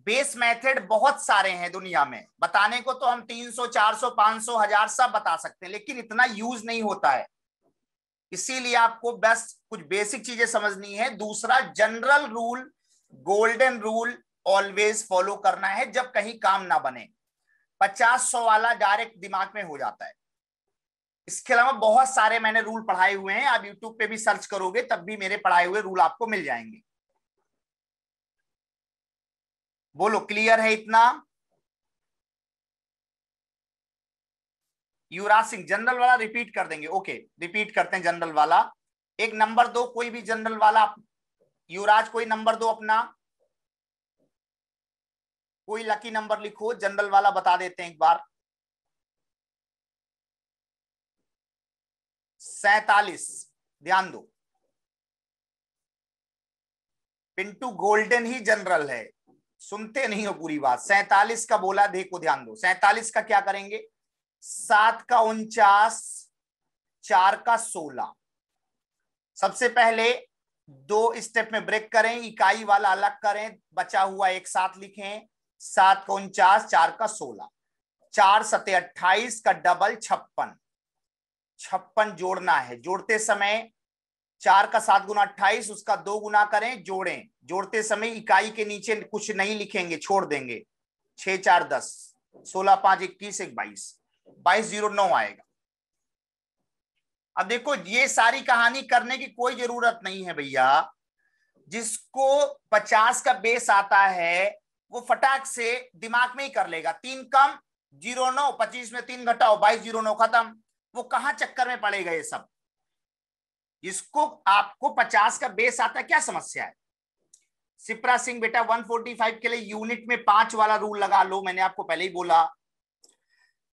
[SPEAKER 1] बेस मेथड बहुत सारे हैं दुनिया में बताने को तो हम 300, 400, 500, हजार सब बता सकते हैं लेकिन इतना यूज नहीं होता है इसीलिए आपको बस कुछ बेसिक चीजें समझनी है दूसरा general rule golden rule always follow करना है जब कहीं काम ना बने पचास सौ वाला डायरेक्ट दिमाग में हो जाता है इसके अलावा बहुत सारे मैंने रूल पढ़ाए हुए हैं आप यूट्यूब पे भी सर्च करोगे तब भी मेरे पढ़ाए हुए रूल आपको मिल जाएंगे बोलो क्लियर है इतना युवराज सिंह जनरल वाला रिपीट कर देंगे ओके रिपीट करते हैं जनरल वाला एक नंबर दो कोई भी जनरल वाला युवराज कोई नंबर दो अपना कोई लकी नंबर लिखो जनरल वाला बता देते हैं एक बार सैतालीस ध्यान दो पिंटू गोल्डन ही जनरल है सुनते नहीं हो पूरी बात सैतालीस का बोला देखो ध्यान दो सैतालीस का क्या करेंगे सात का उनचास चार का सोलह सबसे पहले दो स्टेप में ब्रेक करें इकाई वाला अलग करें बचा हुआ एक साथ लिखें सात का उनचास चार का सोलह चार सते अट्ठाईस का डबल छप्पन छप्पन जोड़ना है जोड़ते समय चार का सात गुना अट्ठाईस उसका दो गुना करें जोड़ें जोड़ते समय इकाई के नीचे कुछ नहीं लिखेंगे छोड़ देंगे छह चार दस सोलह पांच इक्कीस एक बाईस बाईस जीरो नौ आएगा अब देखो ये सारी कहानी करने की कोई जरूरत नहीं है भैया जिसको पचास का बेस आता है वो फटाक से दिमाग में ही कर लेगा तीन कम जीरो नौ पच्चीस में तीन घटाओ बाईस जीरो नौ खत्म वो कहा चक्कर में पड़ेगा ये सब इसको आपको पचास का बेस आता है क्या समस्या है सिप्रा सिंह बेटा 145 के लिए यूनिट में पांच वाला रूल लगा लो मैंने आपको पहले ही बोला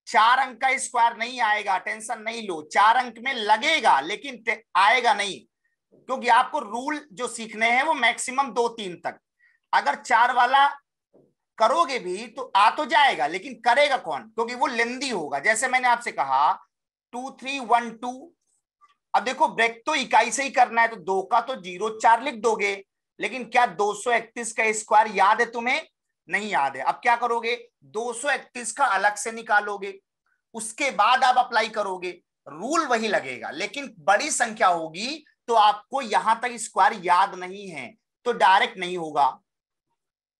[SPEAKER 1] चार अंक का स्क्वायर नहीं आएगा टेंशन नहीं लो चार अंक में लगेगा लेकिन आएगा नहीं क्योंकि आपको रूल जो सीखने हैं वो मैक्सिमम दो तीन तक अगर चार वाला करोगे भी तो आ तो जाएगा लेकिन करेगा कौन क्योंकि वो लेंदी होगा जैसे मैंने आपसे कहा टू थ्री वन टू अब देखो ब्रेक तो इकाई से ही करना है तो दो का तो जीरो चार लिख दोगे लेकिन क्या 231 का स्क्वायर याद है तुम्हें नहीं याद है अब क्या करोगे 231 का अलग से निकालोगे उसके बाद आप अप्लाई करोगे रूल वही लगेगा लेकिन बड़ी संख्या होगी तो आपको यहां तक स्क्वायर याद नहीं है तो डायरेक्ट नहीं होगा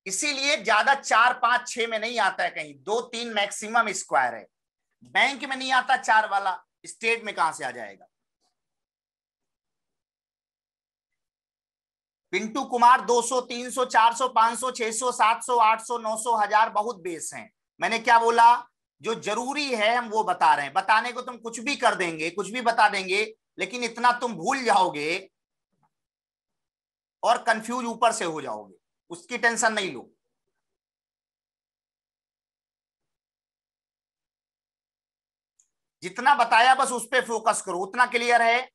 [SPEAKER 1] इसीलिए ज्यादा चार पांच छह में नहीं आता है कहीं दो तीन मैक्सिमम स्क्वायर है बैंक में नहीं आता चार वाला स्टेट में कहां से आ जाएगा पिंटू कुमार 200, 300, 400, 500, 600, 700, 800, 900, हजार बहुत बेस हैं मैंने क्या बोला जो जरूरी है हम वो बता रहे हैं बताने को तुम कुछ भी कर देंगे कुछ भी बता देंगे लेकिन इतना तुम भूल जाओगे और कंफ्यूज ऊपर से हो जाओगे उसकी टेंशन नहीं लो जितना बताया बस उस पर फोकस करो उतना क्लियर है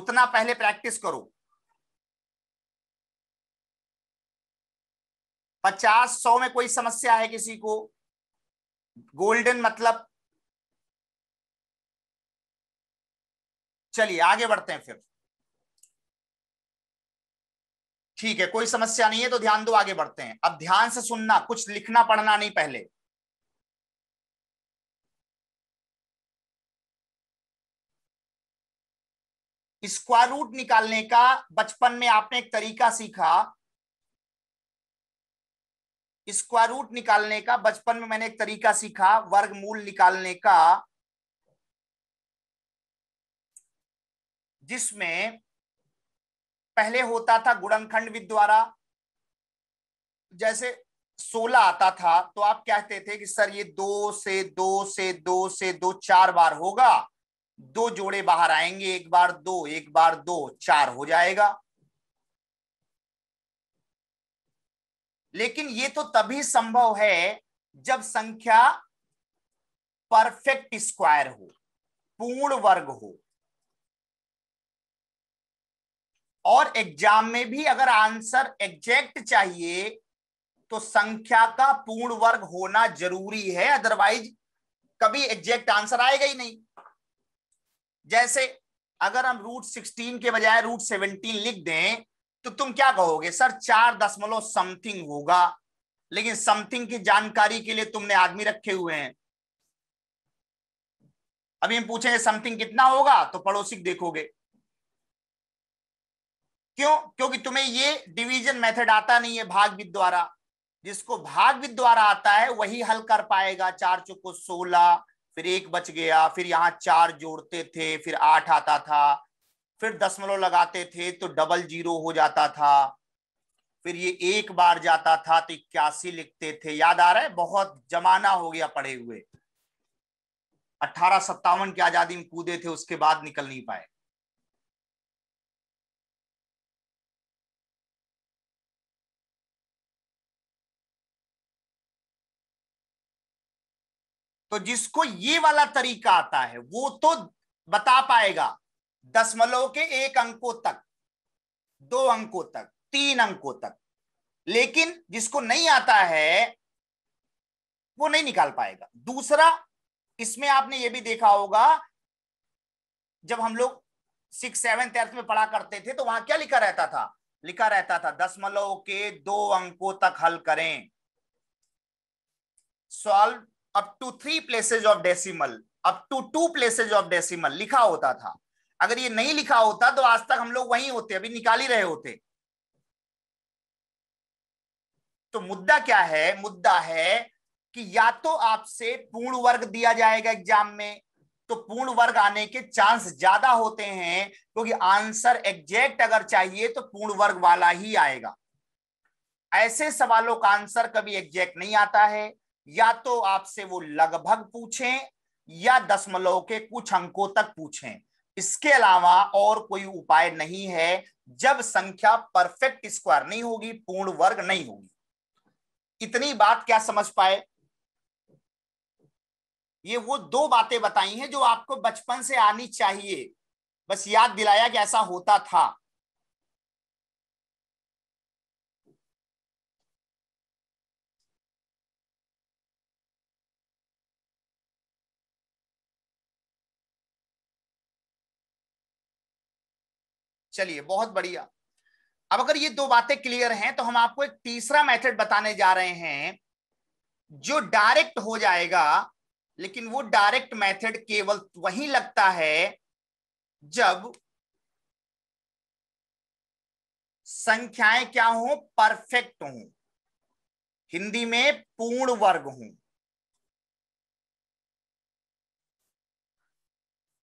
[SPEAKER 1] उतना पहले प्रैक्टिस करो पचास सौ में कोई समस्या है किसी को गोल्डन मतलब चलिए आगे बढ़ते हैं फिर ठीक है कोई समस्या नहीं है तो ध्यान दो आगे बढ़ते हैं अब ध्यान से सुनना कुछ लिखना पढ़ना नहीं पहले स्क्वायर रूट निकालने का बचपन में आपने एक तरीका सीखा स्क्वायर रूट निकालने का बचपन में मैंने एक तरीका सीखा वर्गमूल निकालने का जिसमें पहले होता था गुणनखंड विद द्वारा जैसे 16 आता था तो आप कहते थे कि सर ये दो से दो से दो से दो चार बार होगा दो जोड़े बाहर आएंगे एक बार दो एक बार दो चार हो जाएगा लेकिन ये तो तभी संभव है जब संख्या परफेक्ट स्क्वायर हो पूर्ण वर्ग हो और एग्जाम में भी अगर आंसर एग्जैक्ट चाहिए तो संख्या का पूर्ण वर्ग होना जरूरी है अदरवाइज कभी एग्जैक्ट आंसर आएगा ही नहीं जैसे अगर हम रूट सिक्सटीन के बजाय रूट सेवनटीन लिख दें तो तुम क्या कहोगे सर चार दशमलव समथिंग होगा लेकिन समथिंग की जानकारी के लिए तुमने आदमी रखे हुए हैं अभी हम पूछेंगे समथिंग कितना होगा तो पड़ोसी देखोगे क्यों क्योंकि तुम्हें ये डिवीजन मेथड आता नहीं है विद द्वारा जिसको विद द्वारा आता है वही हल कर पाएगा चार चौको सोलह फिर एक बच गया फिर यहां चार जोड़ते थे फिर आठ आता था फिर दसमलव लगाते थे तो डबल जीरो हो जाता था फिर ये एक बार जाता था तो इक्यासी लिखते थे याद आ रहा है बहुत जमाना हो गया पढ़े हुए अठारह सत्तावन की आजादी में कूदे थे उसके बाद निकल नहीं पाए तो जिसको ये वाला तरीका आता है वो तो बता पाएगा दशमलव के एक अंकों तक दो अंकों तक तीन अंकों तक लेकिन जिसको नहीं आता है वो नहीं निकाल पाएगा दूसरा इसमें आपने ये भी देखा होगा जब हम लोग सिक्स सेवन एर्थ में पढ़ा करते थे तो वहां क्या लिखा रहता था लिखा रहता था दशमलव के दो अंकों तक हल करें solve up to three places of decimal up to two places of decimal लिखा होता था अगर ये नहीं लिखा होता तो आज तक हम लोग वही होते अभी निकाल ही रहे होते तो मुद्दा क्या है मुद्दा है कि या तो आपसे पूर्ण वर्ग दिया जाएगा एग्जाम में तो पूर्ण वर्ग आने के चांस ज्यादा होते हैं क्योंकि तो आंसर एग्जैक्ट अगर चाहिए तो पूर्ण वर्ग वाला ही आएगा ऐसे सवालों का आंसर कभी एग्जैक्ट नहीं आता है या तो आपसे वो लगभग पूछें या दशमलव के कुछ अंकों तक पूछें इसके अलावा और कोई उपाय नहीं है जब संख्या परफेक्ट स्क्वायर नहीं होगी पूर्ण वर्ग नहीं होगी इतनी बात क्या समझ पाए ये वो दो बातें बताई हैं जो आपको बचपन से आनी चाहिए बस याद दिलाया कि ऐसा होता था चलिए बहुत बढ़िया अब अगर ये दो बातें क्लियर हैं तो हम आपको एक तीसरा मेथड बताने जा रहे हैं जो डायरेक्ट हो जाएगा लेकिन वो डायरेक्ट मेथड केवल वही लगता है जब संख्याएं क्या हो परफेक्ट हों हिंदी में पूर्ण वर्ग हों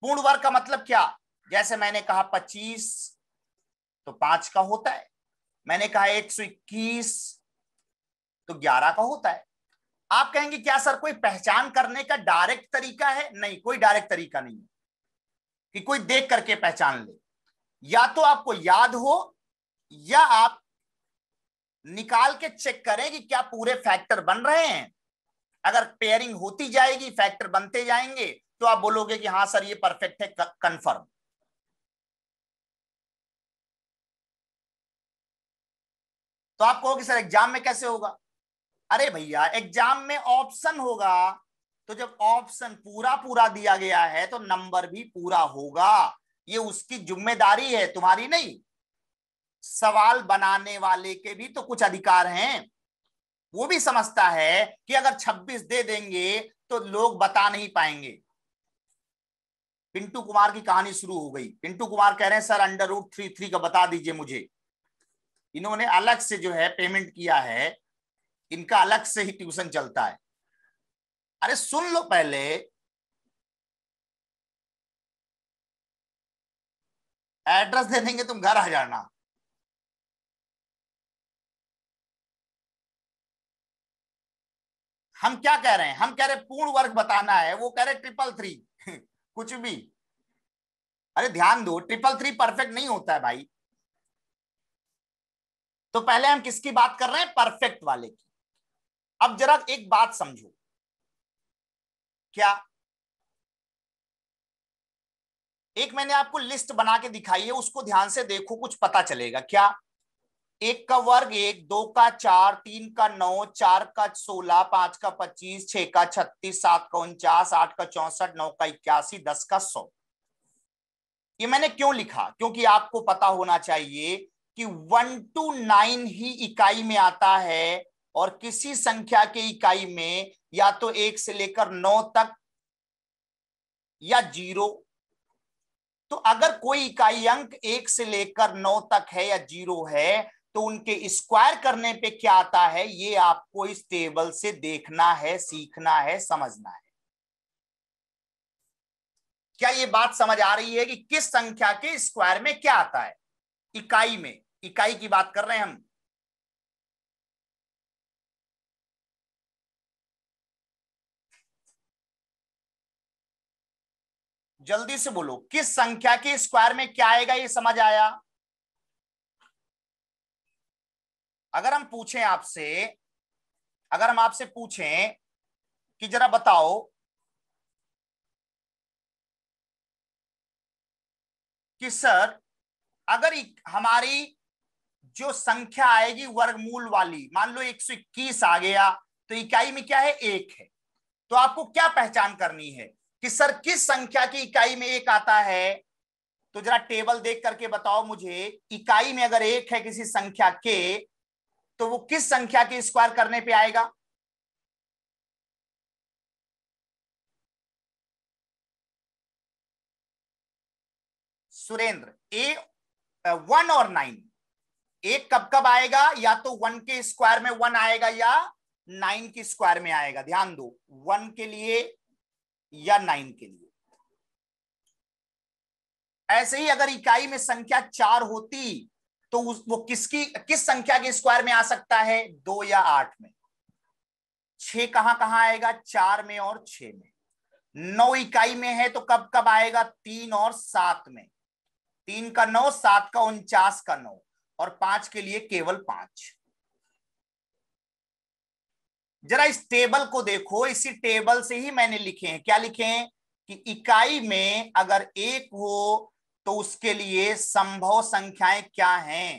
[SPEAKER 1] पूर्ण वर्ग का मतलब क्या जैसे मैंने कहा पच्चीस तो पांच का होता है मैंने कहा एक सौ इक्कीस तो ग्यारह का होता है आप कहेंगे क्या सर कोई पहचान करने का डायरेक्ट तरीका है नहीं कोई डायरेक्ट तरीका नहीं है कि कोई देख करके पहचान ले या तो आपको याद हो या आप निकाल के चेक करें कि क्या पूरे फैक्टर बन रहे हैं अगर पेयरिंग होती जाएगी फैक्टर बनते जाएंगे तो आप बोलोगे कि हाँ सर ये परफेक्ट है कंफर्म तो आप कहोगे सर एग्जाम में कैसे होगा अरे भैया एग्जाम में ऑप्शन होगा तो जब ऑप्शन पूरा पूरा दिया गया है तो नंबर भी पूरा होगा ये उसकी जिम्मेदारी है तुम्हारी नहीं सवाल बनाने वाले के भी तो कुछ अधिकार हैं वो भी समझता है कि अगर 26 दे देंगे तो लोग बता नहीं पाएंगे पिंटू कुमार की कहानी शुरू हो गई पिंटू कुमार कह रहे हैं sir under root three three का बता दीजिए मुझे इन्होंने अलग से जो है पेमेंट किया है इनका अलग से ही ट्यूशन चलता है अरे सुन लो पहले एड्रेस दे देंगे तुम घर आ जाना हम क्या कह रहे हैं हम कह रहे पूर्ण वर्ग बताना है वो कह रहे ट्रिपल थ्री *laughs* कुछ भी अरे ध्यान दो ट्रिपल थ्री परफेक्ट नहीं होता है भाई तो पहले हम किसकी बात कर रहे हैं परफेक्ट वाले की अब जरा एक बात समझो क्या एक मैंने आपको लिस्ट बना के दिखाई है उसको ध्यान से देखो कुछ पता चलेगा क्या एक का वर्ग एक दो का चार तीन का नौ चार का सोलह पांच का पच्चीस छह का छत्तीस सात का उनचास आठ का चौसठ नौ का इक्यासी दस का सौ ये मैंने क्यों लिखा क्योंकि आपको पता होना चाहिए कि वन टू नाइन ही इकाई में आता है और किसी संख्या के इकाई में या तो एक से लेकर नौ तक या जीरो तो अगर कोई इकाई अंक एक से लेकर नौ तक है या जीरो है तो उनके स्क्वायर करने पे क्या आता है ये आपको इस टेबल से देखना है सीखना है समझना है क्या ये बात समझ आ रही है कि किस संख्या के स्क्वायर में क्या आता है इकाई में इकाई की बात कर रहे हैं हम जल्दी से बोलो किस संख्या के स्क्वायर में क्या आएगा ये समझ आया अगर हम पूछें आपसे अगर हम आपसे पूछें कि जरा बताओ कि सर अगर हमारी जो संख्या आएगी वर्गमूल वाली मान लो 121 आ गया तो इकाई में क्या है एक है तो आपको क्या पहचान करनी है कि सर किस संख्या की इकाई में एक आता है तो जरा टेबल देख करके बताओ मुझे इकाई में अगर एक है किसी संख्या के तो वो किस संख्या के स्क्वायर करने पे आएगा सुरेंद्र ए वन और नाइन एक कब कब आएगा या तो वन के स्क्वायर में वन आएगा या नाइन के स्क्वायर में आएगा ध्यान दो वन के लिए या नाइन के लिए ऐसे ही अगर इकाई में संख्या चार होती तो उस वो किसकी किस संख्या के स्क्वायर में आ सकता है दो या आठ में छ कहां कहां आएगा चार में और छ में नौ इकाई में है तो कब कब आएगा तीन और सात में तीन का नौ सात का उनचास का नौ और पांच के लिए केवल पांच जरा इस टेबल को देखो इसी टेबल से ही मैंने लिखे हैं क्या लिखे हैं कि इकाई में अगर एक हो तो उसके लिए संभव संख्याएं क्या हैं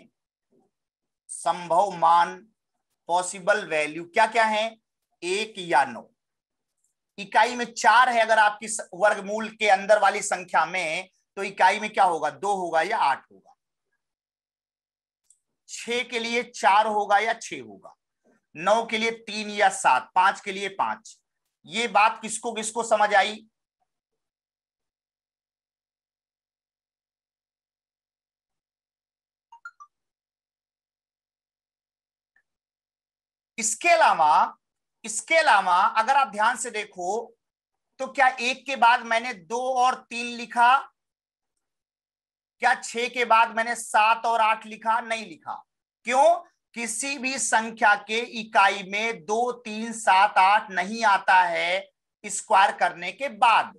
[SPEAKER 1] संभव मान पॉसिबल वैल्यू क्या क्या है एक या नौ इकाई में चार है अगर आपकी वर्गमूल के अंदर वाली संख्या में तो इकाई में क्या होगा दो होगा या आठ होगा छ के लिए चार होगा या छ होगा नौ के लिए तीन या सात पांच के लिए पांच ये बात किसको किसको समझ आई इसके अलावा इसके अलावा अगर आप ध्यान से देखो तो क्या एक के बाद मैंने दो और तीन लिखा क्या छह के बाद मैंने सात और आठ लिखा नहीं लिखा क्यों किसी भी संख्या के इकाई में दो तीन सात आठ नहीं आता है स्क्वायर करने के बाद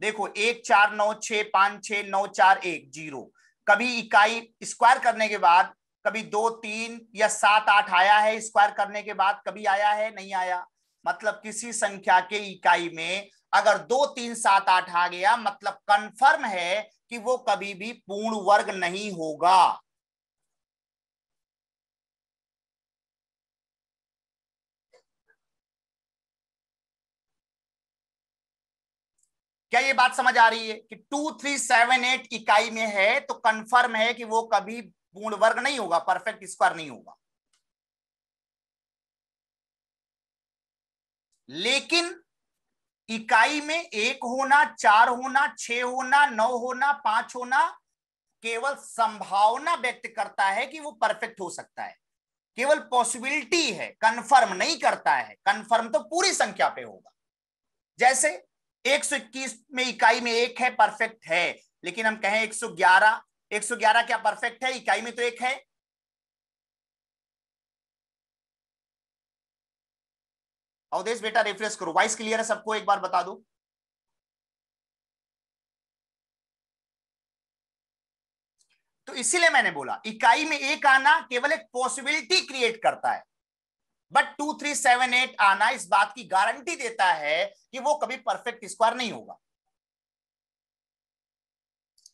[SPEAKER 1] देखो एक चार नौ छ पांच छ नौ चार एक जीरो कभी इकाई स्क्वायर करने के बाद कभी दो तीन या सात आठ आया है स्क्वायर करने के बाद कभी आया है नहीं आया मतलब किसी संख्या के इकाई में अगर दो तीन सात आठ आ गया मतलब कंफर्म है कि वो कभी भी पूर्ण वर्ग नहीं होगा क्या ये बात समझ आ रही है कि टू थ्री सेवन एट इकाई में है तो कंफर्म है कि वो कभी पूर्ण वर्ग नहीं होगा परफेक्ट स्क्वायर नहीं होगा लेकिन इकाई में एक होना चार होना छह होना नौ होना पांच होना केवल संभावना व्यक्त करता है कि वो परफेक्ट हो सकता है केवल पॉसिबिलिटी है कंफर्म नहीं करता है कंफर्म तो पूरी संख्या पे होगा जैसे 121 में इकाई में एक है परफेक्ट है लेकिन हम कहें 111 111 क्या परफेक्ट है इकाई में तो एक है अवधेश बेटा रिफ्रेश करो वॉइस क्लियर है सबको एक बार बता दो तो इसीलिए मैंने बोला इकाई में एक आना केवल एक पॉसिबिलिटी क्रिएट करता है but two three seven eight आना इस बात की गारंटी देता है कि वो कभी परफेक्ट स्क्वायर नहीं होगा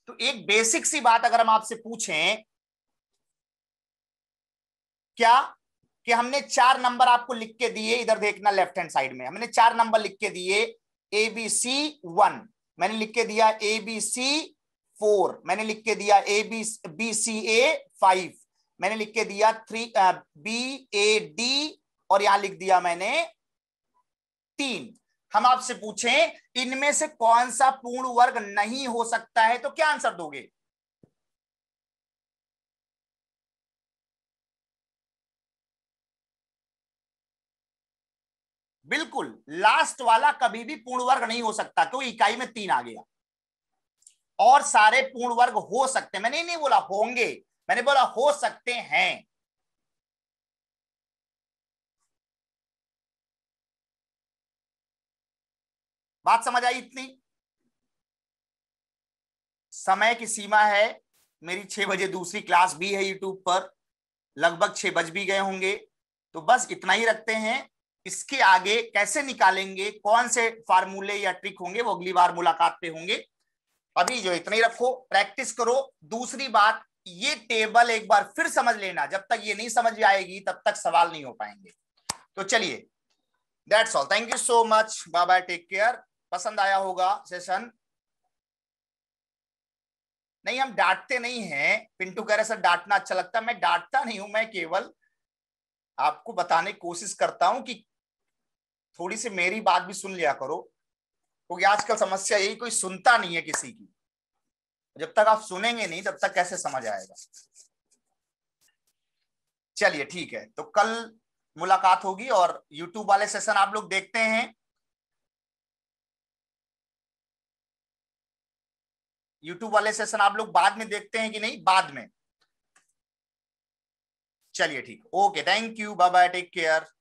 [SPEAKER 1] तो एक बेसिक सी बात अगर हम आपसे पूछें क्या कि हमने चार नंबर आपको लिख के दिए इधर देखना लेफ्ट हैंड साइड में हमने चार नंबर लिख के दिए ए बी सी वन मैंने लिख के दिया ए बी सी फोर मैंने लिख के दिया A B B C A five मैंने लिख के दिया थ्री बी ए डी और यहां लिख दिया मैंने तीन हम आपसे पूछें इनमें से कौन सा पूर्ण वर्ग नहीं हो सकता है तो क्या आंसर दोगे बिल्कुल लास्ट वाला कभी भी पूर्ण वर्ग नहीं हो सकता क्योंकि इकाई में तीन आ गया और सारे पूर्ण वर्ग हो सकते मैंने नहीं बोला होंगे मैंने बोला हो सकते हैं बात समझ आई इतनी समय की सीमा है मेरी छह बजे दूसरी क्लास भी है यूट्यूब पर लगभग छह बज भी गए होंगे तो बस इतना ही रखते हैं इसके आगे कैसे निकालेंगे कौन से फार्मूले या ट्रिक होंगे वो अगली बार मुलाकात पे होंगे अभी जो इतना ही रखो प्रैक्टिस करो दूसरी बात ये टेबल एक बार फिर समझ लेना जब तक ये नहीं समझ आएगी तब तक सवाल नहीं हो पाएंगे तो चलिए that's all thank you so much bye bye take care पसंद आया होगा सेशन नहीं हम डांटते नहीं हैं पिंटू कह रहे सर डांटना अच्छा लगता है मैं डांटता नहीं हूं मैं केवल आपको बताने की कोशिश करता हूं कि थोड़ी सी मेरी बात भी सुन लिया करो क्योंकि तो आजकल समस्या यही कोई सुनता नहीं है किसी की जब तक आप सुनेंगे नहीं तब तक कैसे समझ आएगा चलिए ठीक है तो कल मुलाकात होगी और YouTube वाले सेशन आप लोग देखते हैं YouTube वाले सेशन आप लोग बाद में देखते हैं कि नहीं बाद में चलिए ठीक okay thank you bye bye
[SPEAKER 2] take care